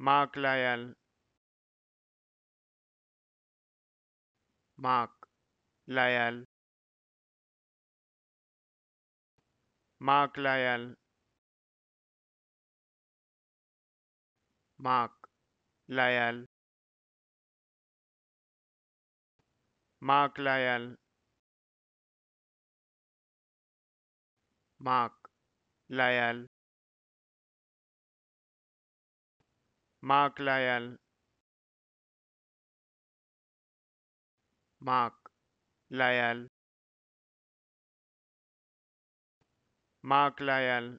Mark Lyell. Mark Lyell. Mark Lyell. Mark Lyell. Mark Lyell. Mark Lyell. Mark Lyall Mark Lyall Mark Lyall